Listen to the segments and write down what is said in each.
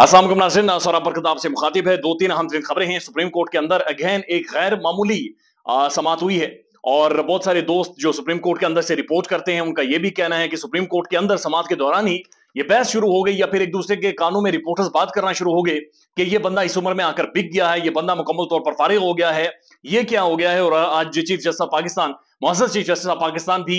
असलम नाजिन सौरा बरकत आपसे मुखातिब है दो तीन अहम खबरें हैं सुप्रीम कोर्ट के अंदर अगेन एक गैर मामूली समात हुई है और बहुत सारे दोस्त जो सुप्रीम कोर्ट के अंदर से रिपोर्ट करते हैं उनका यह भी कहना है कि सुप्रीम कोर्ट के अंदर समात के दौरान ही ये बहस शुरू हो गई या फिर एक दूसरे के कानों में रिपोर्टर्स बात करना शुरू हो गए कि ये बंदा इस उम्र में आकर बिक गया है ये बंदा मुकम्मल तौर पर फारिग हो गया है ये क्या हो गया है और आज चीफ जस्टिस ऑफ पाकिस्तान मोहसिस चीफ जस्टिस ऑफ पाकिस्तान भी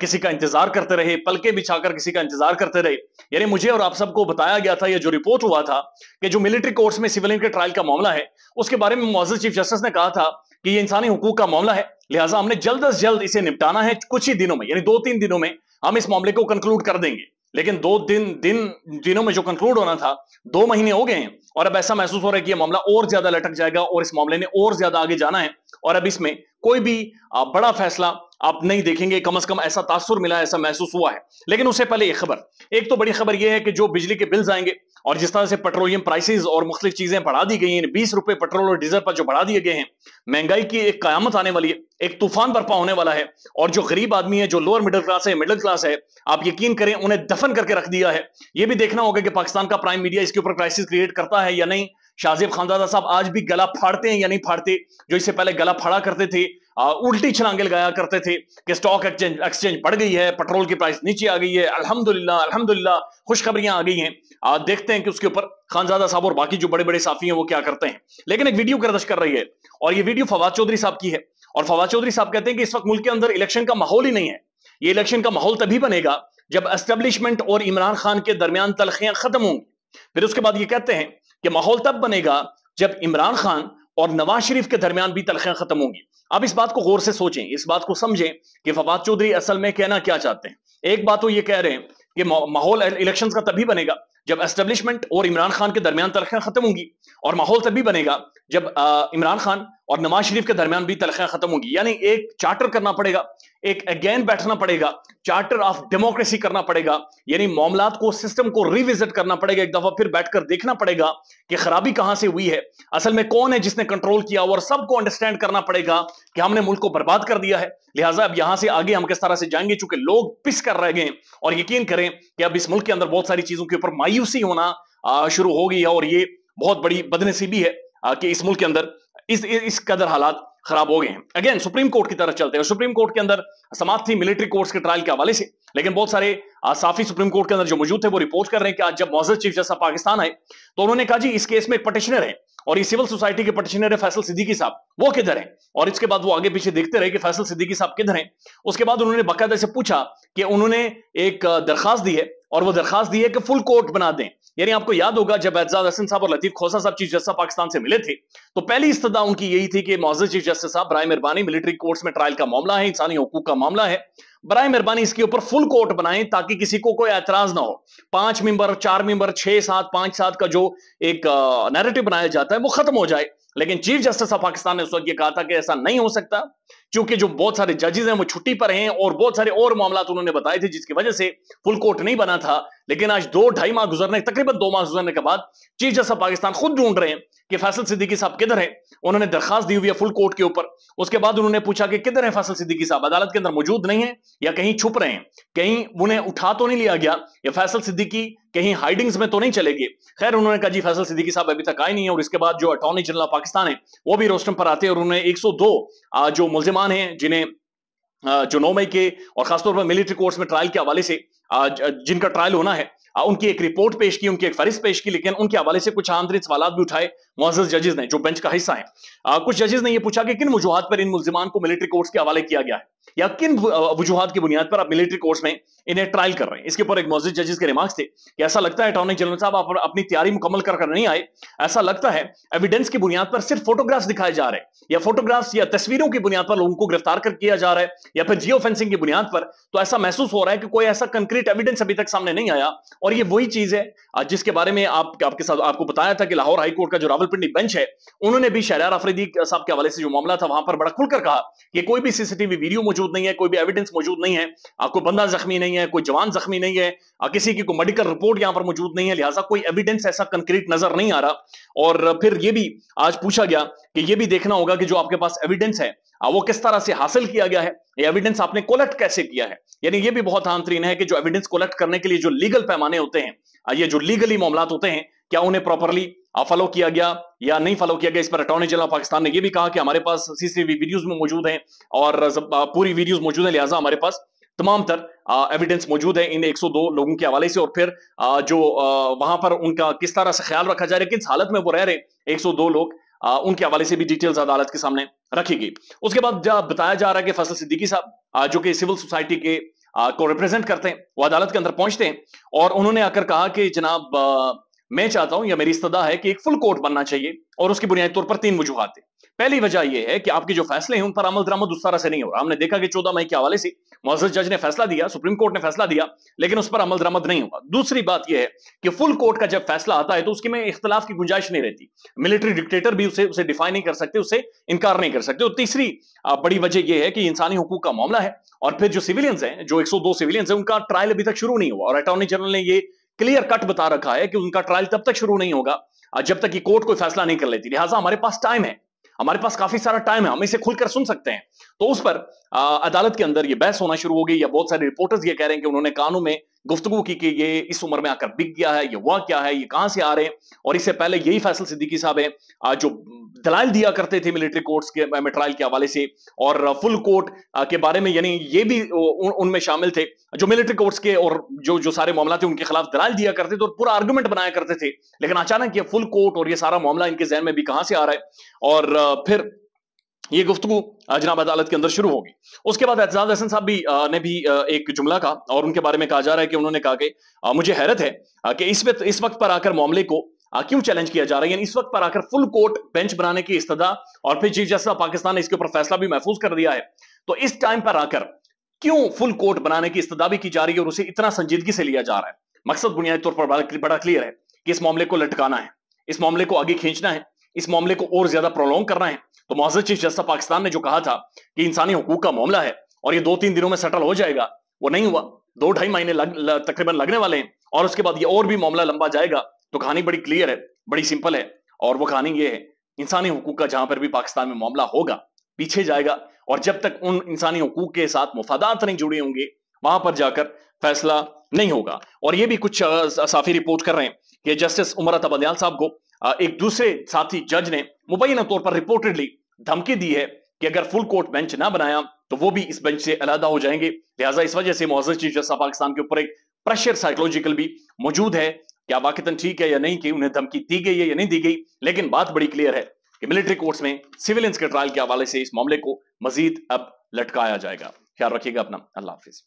किसी का इंतजार करते रहे पलके बिछाकर किसी का इंतजार करते रहे यानी मुझे और आप सबको बताया गया था यह जो रिपोर्ट हुआ था कि जो मिलिट्री कोर्ट्स में सिविल के ट्रायल का मामला है उसके बारे में मोहसिस चीफ जस्टिस ने कहा था कि ये इंसानी हुकूक का मामला है लिहाजा हमने जल्द अज जल्द इसे निपटाना है कुछ ही दिनों में यानी दो तीन दिनों में हम इस मामले को कंक्लूड कर देंगे लेकिन दो दिन दिन दिनों में जो कंक्लूड होना था दो महीने हो गए हैं और अब ऐसा महसूस हो रहा है कि यह मामला और ज्यादा लटक जाएगा और इस मामले ने और ज्यादा आगे जाना है और अब इसमें कोई भी बड़ा फैसला आप नहीं देखेंगे कम से कम ऐसा तासुर मिला ऐसा महसूस हुआ है लेकिन उससे पहले एक खबर एक तो बड़ी खबर यह है कि जो बिजली के बिल्स आएंगे और जिस तरह से पेट्रोलियम प्राइसेस और मुख्तलिफ चीजें बढ़ा दी गई हैं बीस रुपए पेट्रोल और डीजल पर जो बढ़ा दिए गए हैं महंगाई की एक कयामत आने वाली है एक तूफान बर्पा होने वाला है और जो गरीब आदमी है जो लोअर मिडिल क्लास है मिडिल क्लास है आप यकीन करें उन्हें दफन करके रख दिया है यह भी देखना होगा कि पाकिस्तान का प्राइम मीडिया इसके ऊपर क्राइसिस क्रिएट करता है या नहीं शाहजेब खानदादा साहब आज भी गला फाड़ते हैं या नहीं फाड़ते जो इससे पहले गला फाड़ा करते थे आ, उल्टी छलांगे लगाया करते थे कि स्टॉक एक्सचेंज एक्सचेंज बढ़ गई है पेट्रोल की प्राइस नीचे आ गई है अल्हम्दुलिल्लाह अल्हम्दुलिल्लाह खुशखबरियां आ गई हैं आ, देखते हैं कि उसके ऊपर खानजादा साहब और बाकी जो बड़े बड़े साफी हैं वो क्या करते हैं लेकिन एक वीडियो गर्दश कर रही है और ये वीडियो फवाद चौधरी साहब की है और फवाद चौधरी साहब कहते हैं कि इस वक्त मुल्क के अंदर इलेक्शन का माहौल ही नहीं है ये इलेक्शन का माहौल तभी बनेगा जब एस्टेब्लिशमेंट और इमरान खान के दरमियान तलखियां खत्म होंगी फिर उसके बाद ये कहते हैं कि माहौल तब बनेगा जब इमरान खान और नवाज शरीफ के दरमियान भी तलखियां खत्म होंगी अब इस बात को गौर से सोचें इस बात को समझें कि फवाद चौधरी असल में कहना क्या चाहते हैं एक बात तो ये कह रहे हैं कि माहौल इलेक्शंस का तभी बनेगा जब एस्टेब्लिशमेंट और इमरान खान के दरमियान तलखियां खत्म होंगी और माहौल तभी बनेगा जब इमरान खान और नवाज शरीफ के दरमियान भी तलखियां खत्म होंगी यानी एक चार्टर करना पड़ेगा एक अगेन बैठना पड़ेगा चार्टर ऑफ डेमोक्रेसी करना पड़ेगा यानी मामला को सिस्टम को रिविजिट करना पड़ेगा एक दफा फिर बैठकर देखना पड़ेगा कि खराबी कहां से हुई है असल में कौन है जिसने कंट्रोल किया और सबको अंडरस्टैंड करना पड़ेगा कि हमने मुल्क को बर्बाद कर दिया है लिहाजा अब यहां से आगे हम किस तरह से जाएंगे चूंकि लोग पिस कर रह गए और यकीन करें कि अब इस मुल्क के अंदर बहुत सारी चीजों के ऊपर मायूसी होना शुरू हो गई है और ये बहुत बड़ी बदनसीबी है कि इस मुल्क के अंदर इस इस कदर हालात खराब हो गए हैं अगेन सुप्रीम कोर्ट की तरफ चलते हैं सुप्रीम कोर्ट के अंदर समाप्त थी मिलिट्री कोर्ट्स के ट्रायल के हवाले से लेकिन बहुत सारे साफी सुप्रीम कोर्ट के अंदर जो मौजूद थे वो रिपोर्ट कर रहे हैं कि आज जब मोजर चीफ जैसा पाकिस्तान आए तो उन्होंने कहा जी इस केस में एक पटिशनर है और ये सिविल सोसाइटी के पटिशनर है फैसल सिद्दीकी साहब वो किधर है और इसके बाद वो आगे पीछे देखते रहे कि फैसल सिद्दीकी साहब किधर है उसके बाद उन्होंने बाकायदा से पूछा कि उन्होंने एक दरखास्त दी है और वो दरखास्त दी है कि फुल कोर्ट बना दें यानी आपको याद होगा जब एजाज हसन साहब और लतीफ खोसा साहब चीफ जस्टिस पाकिस्तान से मिले थे तो पहली इस्तः उनकी यही थी कि मोजर चीफ जस्टिस साहब बरए मेहरबानी मिलिट्री कोर्ट्स में ट्रायल का मामला है इंसानी हकूक का मामला है बरए मेहरबानी इसके ऊपर फुल कोर्ट बनाएं ताकि किसी को कोई एतराज ना हो पांच मेंबर चार मेंबर छह सात पांच सात का जो एक नैरेटिव बनाया जाता है वो खत्म हो जाए लेकिन चीफ जस्टिस ऑफ पाकिस्तान ने उस वक्त यह कहा था कि ऐसा नहीं हो सकता क्योंकि जो बहुत सारे जजेस हैं वो छुट्टी पर हैं और बहुत सारे और मामला उन्होंने बताए थे जिसकी वजह से फुल कोर्ट नहीं बना था लेकिन आज दो ढाई माह गुजरने तकरीबन दो माह गुजरने के बाद चीफ जस्टिस पाकिस्तान खुद ढूंढ रहे हैं कि फैसल सिद्दीकी साहब किधर है उन्होंने दरखास्त दी हुई है फुल कोर्ट के ऊपर उसके बाद उन्होंने पूछा कि किधर है फैसल सिद्दीकी साहब अदालत के अंदर मौजूद नहीं है या कहीं छुप रहे हैं कहीं उन्हें उठा तो नहीं लिया गया या फैसल सिद्दीकी कहीं हाइडिंग्स में तो नहीं चले गए खैर उन्होंने कहा जी फैसल सिद्दीकी साहब अभी तक आए नहीं है और इसके बाद जो अटॉर्नी जनरल पाकिस्तान है वो भी रोस्टम पर आते और उन्होंने एक जो मुलजिम नौजवान हैं जिन्हें जो नौ मई के और खासतौर पर मिलिट्री कोर्स में ट्रायल के हवाले से जिनका ट्रायल होना है उनकी एक रिपोर्ट पेश की उनकी एक फरिस पेश की लेकिन उनके हवाले से कुछ आंतरिक सवाल भी उठाए मुआजस जजेज ने जो बेंच का हिस्सा है आ, कुछ जजेज ने यह पूछा कि किन वजुहत पर इन मुलजमान को मिलिट्री कोर्ट्स के हवाले किया गया है या किन वजुहत की बुनियाद पर आप मिलिट्री कोर्ट्स में इन्हें ट्रायल कर रहे हैं इसके ऊपर एक मोजिद जजेज के रिमार्क थे कि ऐसा लगता है अटॉर्नी जनरल साहब आप अपनी तैयारी मुकम्मल कर, कर नहीं आए ऐसा लगता है एविडेंस की बुनियाद पर सिर्फ फोटोग्राफ्स दिखाए जा रहे हैं या फोटोग्राफ्स या तस्वीरों की बुनियाद पर लोगों को गिरफ्तार कर किया जा रहा है या फिर जियो फेंसिंग की बुनियाद पर तो ऐसा महसूस हो रहा है कि कोई ऐसा कंक्रीट एविडेंस अभी तक सामने नहीं आया और और ये वही चीज है जिसके बारे में आप आपके साथ आपको बताया था कि लाहौर हाईकोर्ट का जो रावलपिंडी बेंच है उन्होंने भी शहरार अफरीदी साहब के हवाले से जो मामला था वहां पर बड़ा खुलकर कहा कि कोई भी सीसीटीवी वीडियो मौजूद नहीं है कोई भी एविडेंस मौजूद नहीं है आपको बंदा जख्मी नहीं है कोई जवान जख्मी नहीं है किसी की कोई मेडिकल रिपोर्ट यहां पर मौजूद नहीं है लिहाजा कोई एविडेंस ऐसा कंक्रीट नजर नहीं आ रहा और फिर यह भी आज पूछा गया कि यह भी देखना होगा कि जो आपके पास एविडेंस है वो किस तरह से हासिल किया गया है ये एविडेंस आपने कलेक्ट कैसे किया है यानी ये भी बहुत आंतरीन है कि जो एविडेंस कलेक्ट करने के लिए जो लीगल पैमाने होते हैं ये जो लीगली मामला होते हैं क्या उन्हें प्रॉपरली फॉलो किया गया या नहीं फॉलो किया गया इस पर अटॉर्नी जनरल पाकिस्तान ने यह भी कहा कि हमारे पास सीसीटीवी वीडियोज में मौजूद है और पूरी वीडियोज मौजूद है लिहाजा हमारे पास तमाम तर एविडेंस मौजूद है इन 102 लोगों के हवाले से और फिर आ, जो आ, वहां पर उनका किस तरह से ख्याल रखा जा रहा है किस हालत में वो रह रहे 102 लोग आ, उनके हवाले से भी डिटेल्स अदालत के सामने रखी गई उसके बाद बताया जा रहा है कि फसल सिद्दीकी साहब जो कि सिविल सोसाइटी के आ, को रिप्रेजेंट करते हैं वो अदालत के अंदर पहुंचते हैं और उन्होंने आकर कहा कि जनाब आ, मैं चाहता हूं या मेरी इस्तः है कि एक फुल कोर्ट बनना चाहिए और उसकी बुनियादी तौर पर तीन वजूहत है पहली वजह यह है कि आपके जो फैसले हैं उन पर अमल दरामद उस तरह से नहीं हो रहा हमने देखा कि चौदह मई के हवाले से मोजस जज ने फैसला दिया सुप्रीम कोर्ट ने फैसला दिया लेकिन उस पर अमल दरामद नहीं हुआ दूसरी बात यह है कि फुल कोर्ट का जब फैसला आता है तो उसके में इख्तलाफ की गुंजाइश नहीं रहती मिलिट्री डिक्टेटर भी उसे उसे डिफाई नहीं कर सकते उसे इनकार नहीं कर सकते और तीसरी बड़ी वजह यह है कि इंसानी हकूक का मामला है और फिर जो सिविलियंस हैं जो दो सिविलियंस हैं उनका ट्रायल अभी तक शुरू नहीं हुआ और अटॉर्नी जनरल ने यह क्लियर कट बता रखा है कि उनका ट्रायल तब तक शुरू नहीं होगा जब तक कि कोर्ट कोई फैसला नहीं कर लेती लिहाजा हमारे पास टाइम है हमारे पास काफी सारा टाइम है हम इसे खुलकर सुन सकते हैं तो उस पर आ, अदालत के अंदर ये बहस होना शुरू हो गई या बहुत सारे रिपोर्टर्स ये कह रहे हैं कि उन्होंने कानून में गुफ्तु की कि ये इस उम्र में आकर बिक गया है ये हुआ क्या है ये कहां से आ रहे हैं और इससे पहले यही फैसल सिद्दीकी साहब हैं जो दलाल दिया करते थे मिलिट्री कोर्ट्स के मेट्रायल के हवाले से और फुल कोर्ट के बारे में यानी ये भी उन, उनमें शामिल थे जो मिलिट्री कोर्ट्स के और जो जो सारे मामला थे उनके खिलाफ दलाल दिया करते थे और पूरा आर्ग्यूमेंट बनाया करते थे लेकिन अचानक ये फुल कोर्ट और ये सारा मामला इनके जहन में भी कहां से आ रहा है और फिर ये गुफ्तु जनाब अदालत के अंदर शुरू होगी उसके बाद एतजाज हसन साहब भी ने भी एक जुमला कहा और उनके बारे में कहा जा रहा है कि उन्होंने कहा कि मुझे हैरत है कि इस वक्त इस वक्त पर आकर मामले को क्यों चैलेंज किया जा रहा है यानी इस वक्त पर आकर फुल कोर्ट बेंच बनाने की इस्तदा और फिर चीफ जस्टिस पाकिस्तान ने इसके ऊपर फैसला भी महफूज कर दिया है तो इस टाइम पर आकर क्यों फुल कोर्ट बनाने की इस्तदा भी की जा रही है और उसे इतना संजीदगी से लिया जा रहा है मकसद बुनियादी तौर पर बड़ा क्लियर है कि इस मामले को लटकाना है इस मामले को आगे खींचना है इस मामले को और ज्यादा प्रोलोंग करना है तो मुआजर चीफ जस्टिस पाकिस्तान ने जो कहा था कि इंसानी हकूक का मामला है और ये दो तीन दिनों में सेटल हो जाएगा वो नहीं हुआ दो ढाई महीने लग, तकरीबन लगने वाले हैं और उसके बाद ये और भी मामला लंबा जाएगा तो कहानी बड़ी क्लियर है बड़ी सिंपल है और वो कहानी ये है इंसानी हकूक का जहां पर भी पाकिस्तान में मामला होगा पीछे जाएगा और जब तक उन इंसानी हकूक के साथ मुफादात नहीं जुड़े होंगे वहां पर जाकर फैसला नहीं होगा और ये भी कुछ साफी रिपोर्ट कर रहे हैं कि जस्टिस उमर तबदयाल साहब को एक दूसरे साथी जज ने मुबैना तौर पर रिपोर्टेडली धमकी दी है कि अगर फुल कोर्ट बेंच ना बनाया तो वो भी इस बेंच से अलहदा हो जाएंगे लिहाजा इस वजह से मोहजन चीफ जस्टिस पाकिस्तान के ऊपर एक प्रेशर साइकोलॉजिकल भी मौजूद है क्या वाकता ठीक है या नहीं कि उन्हें धमकी दी गई है या नहीं दी गई लेकिन बात बड़ी क्लियर है कि मिलिट्री कोर्ट्स में सिविलियंस के ट्रायल के हवाले से इस मामले को मजीद अब लटकाया जाएगा ख्याल रखिएगा अपना अल्लाह हाफिज़